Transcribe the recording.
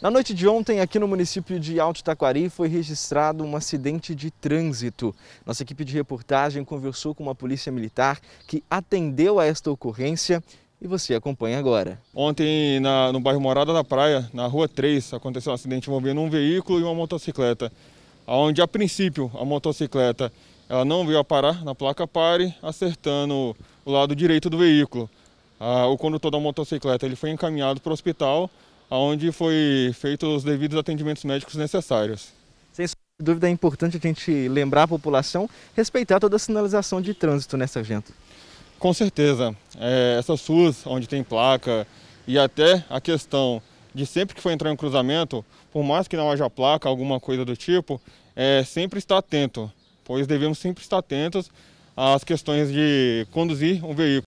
Na noite de ontem, aqui no município de Alto Taquari, foi registrado um acidente de trânsito. Nossa equipe de reportagem conversou com uma polícia militar que atendeu a esta ocorrência e você acompanha agora. Ontem, na, no bairro Morada da Praia, na rua 3, aconteceu um acidente envolvendo um veículo e uma motocicleta. Onde, a princípio, a motocicleta ela não veio a parar na placa pare, acertando o lado direito do veículo. Ah, o condutor da motocicleta ele foi encaminhado para o hospital onde foi feito os devidos atendimentos médicos necessários. Sem dúvida é importante a gente lembrar a população respeitar toda a sinalização de trânsito, né, sargento? Com certeza. É, essas ruas onde tem placa e até a questão de sempre que for entrar em um cruzamento, por mais que não haja placa, alguma coisa do tipo, é, sempre estar atento, pois devemos sempre estar atentos às questões de conduzir um veículo.